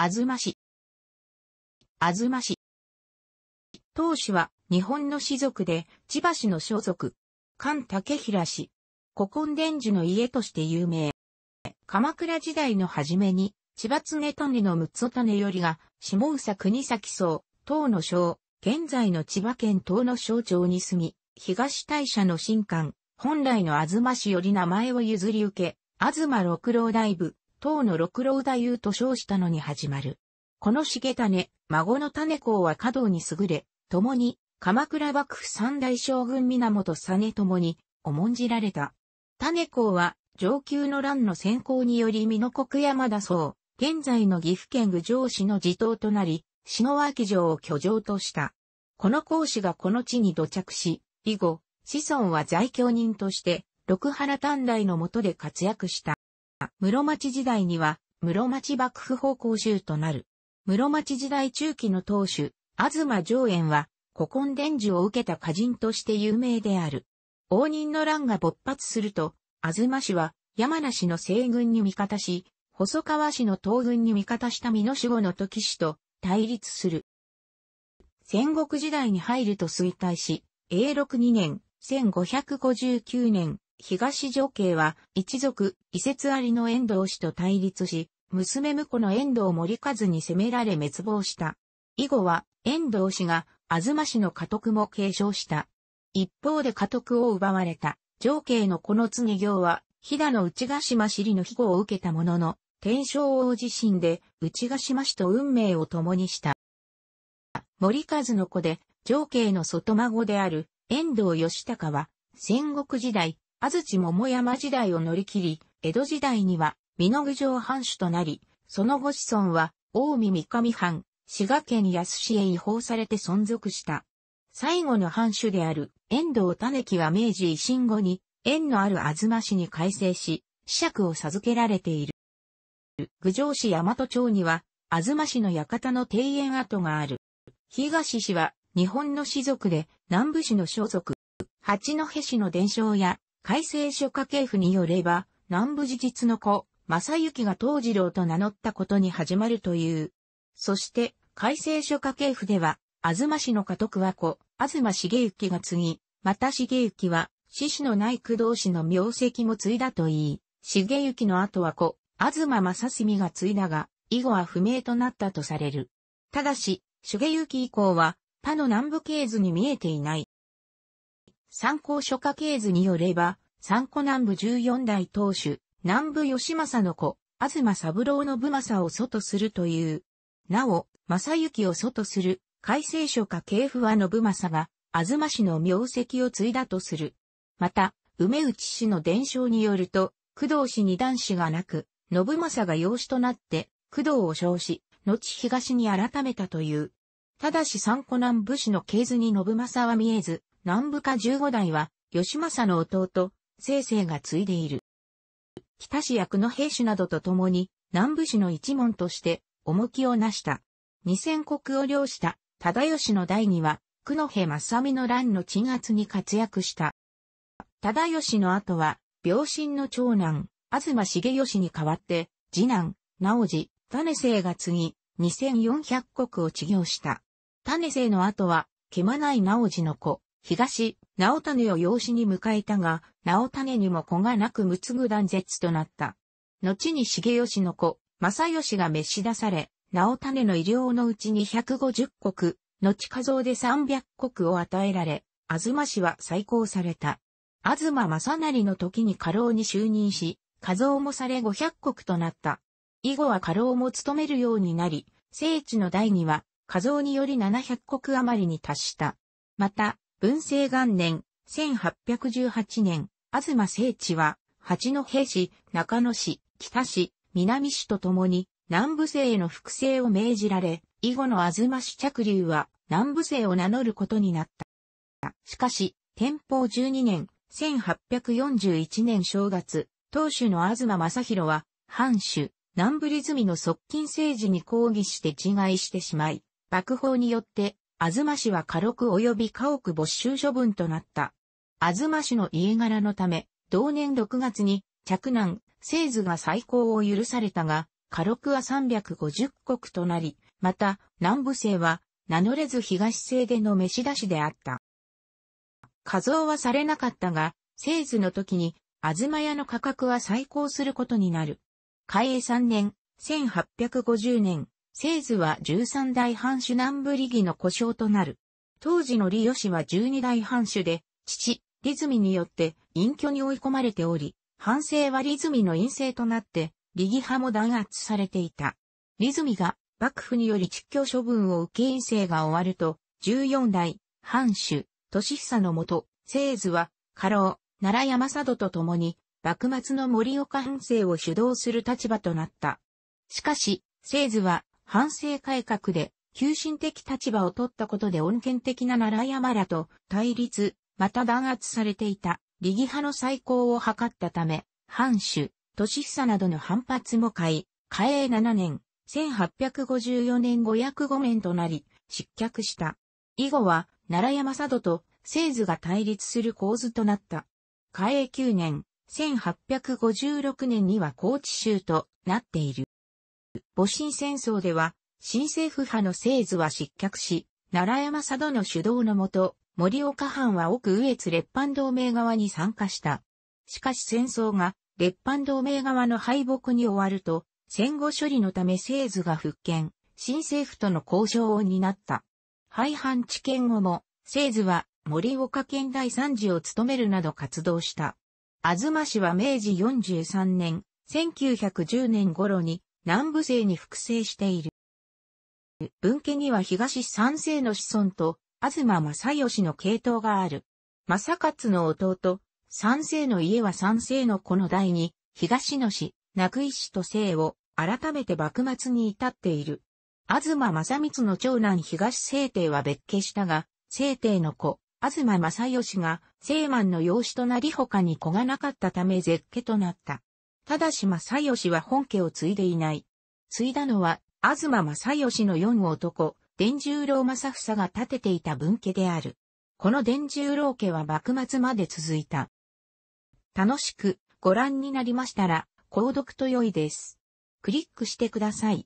あずま氏。あずま氏。当氏は日本の士族で千葉市の所属。菅竹平氏。古今伝授の家として有名。鎌倉時代の初めに、千葉常種の六つ種よりが、下佐国崎荘、東の省、現在の千葉県東の省町に住み、東大社の新館、本来の東氏より名前を譲り受け、東六郎大部、唐の六郎太夫と称したのに始まる。この重種、孫の種公は華道に優れ、共に、鎌倉幕府三大将軍源実共に、重んじられた。種公は、上級の乱の先行により美濃国山田う。現在の岐阜県郡上市の地頭となり、篠脇城を居城とした。この公子がこの地に土着し、以後、子孫は在京人として、六原短大の下で活躍した。室町時代には、室町幕府方向衆となる。室町時代中期の当主、東上縁は、古今伝授を受けた歌人として有名である。応仁の乱が勃発すると、東氏は山梨の西軍に味方し、細川氏の東軍に味方した美濃守護の時氏と対立する。戦国時代に入ると衰退し、永禄2年、1559年、東条慶は、一族、遺説ありの遠藤氏と対立し、娘婿の遠藤森和に攻められ滅亡した。以後は、遠藤氏が、東氏の家督も継承した。一方で家督を奪われた、条慶のこの次行は、飛騨の内ヶ島尻の庇護を受けたものの、天正王自身で内ヶ島氏と運命を共にした。森和の子で、情系の外孫である遠藤義高は、戦国時代、安土桃山時代を乗り切り、江戸時代には、美濃郡城藩主となり、その後子孫は、近江三上藩、滋賀県安市へ移行されて存続した。最後の藩主である、遠藤種木は明治維新後に、縁のある東市に改正し、子爵を授けられている。郡城市大和町には、東市の館の庭園跡がある。東市は、日本の氏族で、南部市の所属。八戸市の伝承や、改正書家系譜によれば、南部自実の子、正幸が東次郎と名乗ったことに始まるという。そして、改正書家系譜では、東氏の家督は子、東重幸が継ぎ、また重幸は、獅子のない工藤氏の名跡も継いだといい、重幸の後は子、東正澄が継いだが、以後は不明となったとされる。ただし、茂幸以降は、他の南部系図に見えていない。参考書家系図によれば、参考南部14代当主、南部義政の子、東三郎の部政を祖とするという。なお、正幸を祖とする、改正書家系不和の部政が、東氏の名跡を継いだとする。また、梅内氏の伝承によると、工藤氏に男子がなく、信政が養子となって、工藤を称し、後東に改めたという。ただし三湖南武士の系図に信政は見えず、南部家十五代は、義政の弟、清生が継いでいる。北市役の兵士などと共に、南部市の一門として、重きをなした。二千国を領した忠義の代には、久野平正美の乱の鎮圧に活躍した。忠義の後は、病身の長男、東重義に代わって、次男、直次、種生が継ぎ、二千四百国を治療した。種生の後は、毛まない直次の子、東、直種を養子に迎えたが、直種にも子がなくつぐ断絶となった。後に重吉の子、正義が召し出され、直種の医療のうちに150国、後加増で300国を与えられ、東氏は再興された。東正成の時に家老に就任し、加増もされ500国となった。以後は家老も務めるようになり、聖地の代には、加増により700国余りに達した。また、文政元年、1818年、東聖地は、八戸市、中野市、北市、南市とともに、南部政への複製を命じられ、以後の東市着流は、南部政を名乗ることになった。しかし、天保12年、1841年正月、当主の東正宏は、藩主、南部リズミの側近政治に抗議して自害してしまい、幕法によって東氏は家禄及び家屋没収処分となった。東氏の家柄のため、同年6月に、着難、聖図が再興を許されたが、家禄は350国となり、また、南部姓は、名乗れず東姓での飯出しであった。画像はされなかったが、製図の時に、東屋の価格は再興することになる。開営3年、1850年、製ズは13代藩主南部理義の故障となる。当時の李義は12代藩主で、父、リズミによって隠居に追い込まれており、藩政はリズミの陰性となって、理義派も弾圧されていた。リズミが幕府により実況処分を受け陰性が終わると、14代、藩主、市久のもと、製ズは、家老、奈良山佐と共に、幕末の森岡藩政を主導する立場となった。しかし、製ズは、反省改革で、急進的立場を取ったことで恩恵的な奈良山らと対立、また弾圧されていた、利義派の再興を図ったため、藩主、市久などの反発も買い、嘉永7年、1854年505年となり、失脚した。以後は、奈良山佐渡と、製図が対立する構図となった。嘉永9年、1856年には高知州となっている。戊辰戦争では、新政府派の製図は失脚し、奈良山佐渡の主導のもと、森岡藩は奥上越列藩同盟側に参加した。しかし戦争が列藩同盟側の敗北に終わると、戦後処理のため製図が復権、新政府との交渉を担った。廃藩置県後も、製図は森岡県第三次を務めるなど活動した。東氏は明治43年、1910年頃に南部勢に複製している。文家には東三世の子孫と、東正義の系統がある。正勝の弟、三世の家は三世の子の代に、東の氏、中井氏と姓を、改めて幕末に至っている。東正光の長男東聖帝は別家したが、聖帝の子、東正義が、聖満の養子となり他に子がなかったため絶家となった。ただし正義は本家を継いでいない。継いだのは、東正義の四男、伝十郎正房が建てていた分家である。この伝十郎家は幕末まで続いた。楽しくご覧になりましたら、購読と良いです。クリックしてください。